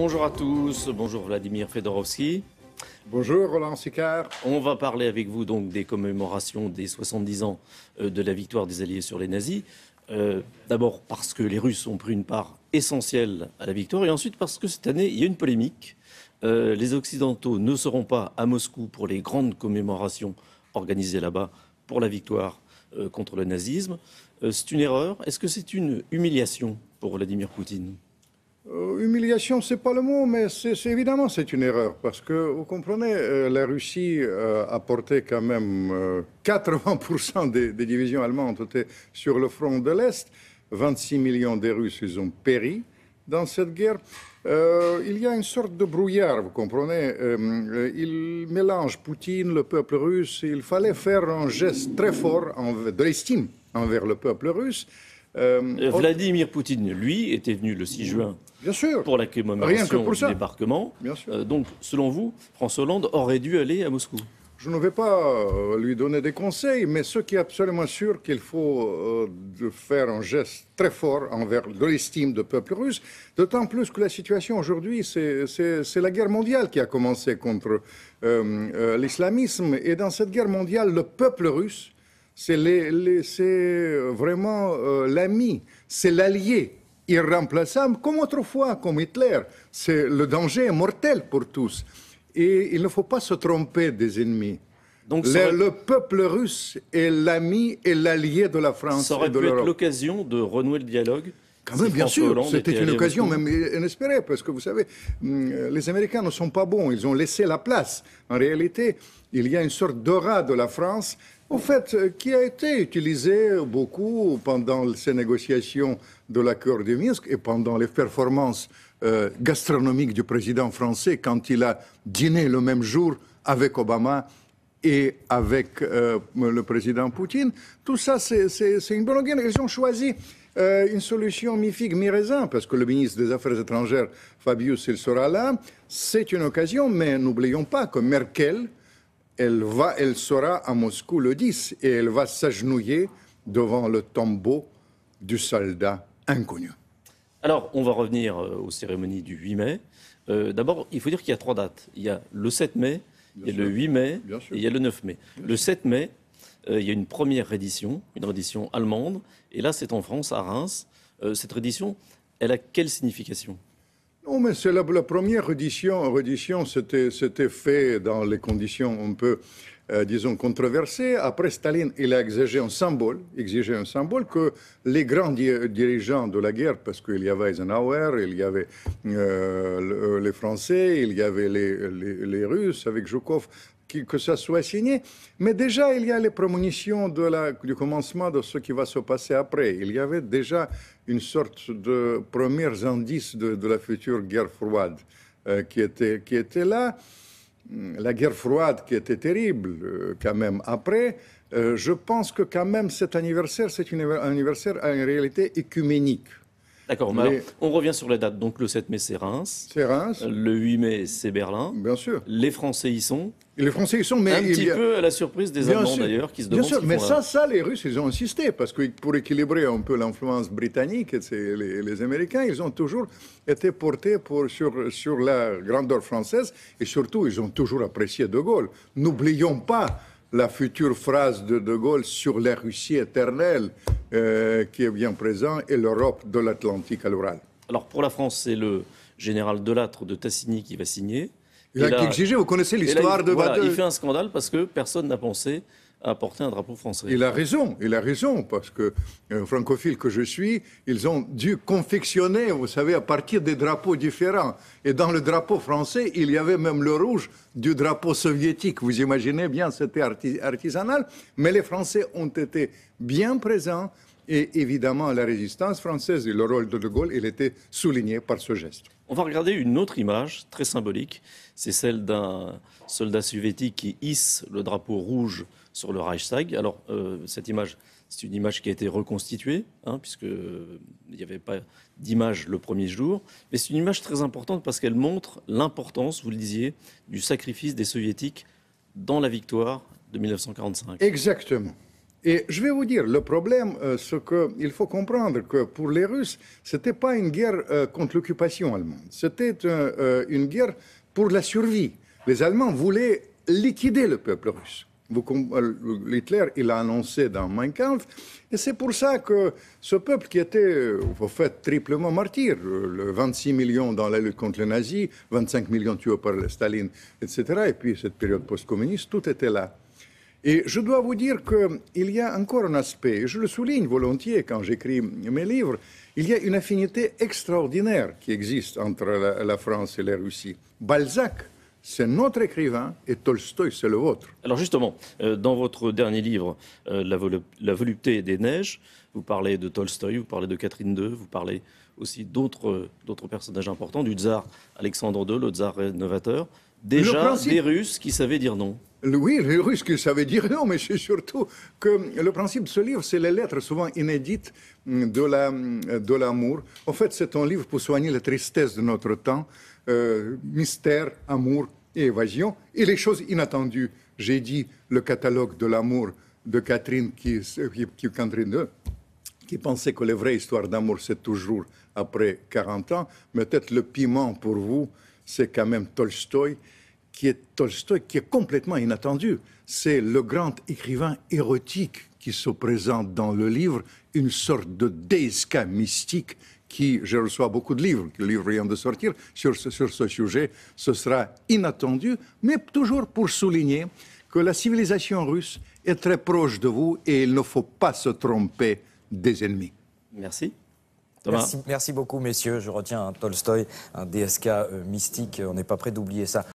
Bonjour à tous, bonjour Vladimir Fedorovski. Bonjour Roland Sicard. On va parler avec vous donc des commémorations des 70 ans euh, de la victoire des Alliés sur les nazis. Euh, d'abord parce que les Russes ont pris une part essentielle à la victoire et ensuite parce que cette année il y a une polémique. Euh, les Occidentaux ne seront pas à Moscou pour les grandes commémorations organisées là-bas pour la victoire contre le nazisme. c'est une erreur. Est-ce que c'est une humiliation pour Vladimir Poutine euh, humiliation, humiliation, n'est pas le mot, mais c'est, évidemment c'est une erreur parce que vous comprenez, euh, la Russie euh, a porté quand même 80% des, divisions allemandes étaient sur le front de l'est. 26 millions de Russes, ont péri dans cette guerre. il y a une sorte de brouillard, vous comprenez. il mélange Poutine, le peuple russe. Il fallait faire un geste très fort de l'estime envers le peuple russe. Euh, euh, oh. Vladimir Poutine, lui, était venu le 6 juin Bien sûr. pour la commémoration du débarquement. Euh, donc, selon vous, François Hollande aurait dû aller à Moscou je ne vais pas lui donner des conseils, mais ce qui est absolument sûr qu'il faut faire un geste très fort envers l'estime du peuple russe, d'autant plus que la situation aujourd'hui, c'est la guerre mondiale qui a commencé contre l'islamisme. Et dans cette guerre mondiale, le peuple russe c'est euh, vraiment euh, l'ami, c'est l'allié irremplaçable, comme autrefois, comme Hitler. C'est le danger est mortel pour tous. Et il ne faut pas se tromper des ennemis. Donc, le, peuple russe est l'ami et l'allié de la France. Ça aurait pu être l'occasion de renouer le dialogue bien sûr, c'était une occasion même inespérée, parce que vous savez, hum, euh, les Américains ne sont pas bons, ils ont laissé la place. En réalité, il y a une sorte d'aura de la France, au fait, euh, qui a été utilisée beaucoup pendant ces négociations de l'accord de Minsk et pendant les performances euh, gastronomiques du président français quand il a dîné le même jour avec Obama et avec le président Poutine. Tout ça, c'est une bonne guerre. Ils choisi euh, une solution mi-figue, mi-raisin, parce que le ministre des Affaires étrangères, Fabius, il sera là. C'est une occasion, mais n'oublions pas que Merkel, elle, va, elle sera à Moscou le 10 et elle va s'agenouiller devant le tombeau du soldat inconnu. Alors, on va revenir euh, aux cérémonies du 8 mai. Euh, d'abord, il faut dire qu'il y a trois dates. Il y a le 7 mai, il y a le 8 mai et il y a le 9 mai. le 7 mai, euh, il y a une première réédition, une reddition allemande, et là c'est en France, à Reims. Euh, cette reddition, elle a quelle signification non, mais c'est la, première reddition. Reddition, c'était fait dans les conditions un peu, euh, disons, controversées. Après, Staline, il a exigé un symbole, exigé un symbole que les grands dirigeants de la guerre, parce qu'il y avait Eisenhower, il y avait les Français, il y avait les, les Russes avec Zhukov, que ça soit signé. Mais déjà, il y a les prémonitions de la, du commencement de ce qui va se passer après. Il y avait déjà une sorte de premiers indices de, la future guerre froide euh, qui, était, qui était là. La guerre froide qui était terrible euh, quand même après. Euh, je pense que quand même cet anniversaire, c'est un anniversaire à une réalité écuménique. D'accord, on revient sur les dates. Donc le 7 mai, c'est Reims. C'est Reims. Le 8 mai, c'est Berlin. Bien sûr. Les Français y sont. Les Français sont, Un petit peu à la surprise des Allemands d'ailleurs, qui se demandent. Bien sûr, mais ça, ça, les Russes, ils ont insisté, parce que pour équilibrer un peu l'influence britannique, les, les, Américains, ils ont toujours été portés pour, sur, sur la grandeur française, et surtout, ils ont toujours apprécié De Gaulle. N'oublions pas la future phrase de De Gaulle sur la Russie éternelle euh, qui est bien présente et l'Europe de l'Atlantique à l'oral. Alors pour la France, c'est le général Delattre de Tassigny qui va signer. Il a exigé, vous connaissez l'histoire de voilà, Il fait un scandale parce que personne n'a pensé à porter un drapeau français. Il a raison, il a raison, parce que, euh, francophile que je suis, ils ont dû confectionner, vous savez, à partir des drapeaux différents. Et dans le drapeau français, il y avait même le rouge du drapeau soviétique. Vous imaginez bien, c'était artisanal. Mais les Français ont été bien présents. Et évidemment, la résistance française et le rôle de De Gaulle, il était souligné par ce geste. On va regarder une autre image très symbolique. C'est celle d'un soldat soviétique qui hisse le drapeau rouge sur le Reichstag. Alors, euh, cette image, c'est une image qui a été reconstituée, hein, puisqu'il euh, n'y avait pas d'image le premier jour. Mais c'est une image très importante parce qu'elle montre l'importance, vous le disiez, du sacrifice des soviétiques dans la victoire de 1945. Exactement. Et je vais vous dire, le problème, euh, ce qu'il faut comprendre, que pour les Russes, ce n'était pas une guerre euh, contre l'occupation allemande, c'était euh, une guerre pour la survie. Les Allemands voulaient liquider le peuple russe. Hitler, il a annoncé dans Mein Kampf, et c'est pour ça que ce peuple qui était, au fait, triplement martyr, le 26 millions dans la lutte contre les nazis, 25 millions tués par Staline, etc., et puis cette période post-communiste, tout était là. Et je dois vous dire qu'il y a encore un aspect, et je le souligne volontiers quand j'écris mes livres, il y a une affinité extraordinaire qui existe entre la, France et la Russie. Balzac, c'est notre écrivain et Tolstoï, c'est le vôtre. Alors justement, euh, dans votre dernier livre, euh, la, volupté des neiges, vous parlez de Tolstoï, vous parlez de Catherine II, vous parlez aussi euh, d'autres personnages importants, du tsar Alexandre II, le tsar rénovateur. Déjà des Russes qui savaient dire non. Oui, russe, ça veut dire non, mais c'est surtout que le principe de ce livre, c'est les lettres souvent inédites hum, hum, de, l'amour. En fait, c'est un livre pour soigner la tristesse de notre temps, euh, mystère, amour et évasion, et les choses inattendues. J'ai dit le catalogue de l'amour de Catherine qui, qui, qui pensait que les vraies histoires d'amour, c'est toujours après 40 ans. Mais peut-être le piment pour vous, c'est quand même Tolstoï qui est Tolstoï, qui est complètement inattendu. C'est le grand écrivain érotique qui se présente dans le livre, une sorte de DSK mystique qui, je reçois beaucoup de livres, le livre vient de sortir sur ce, sur ce sujet, ce sera inattendu, mais toujours pour souligner que la civilisation russe est très proche de vous et il ne faut pas se tromper des ennemis. Merci. Merci, beaucoup, messieurs. Je retiens un hein, Tolstoï, un DSK euh, mystique. On n'est pas prêt d'oublier ça.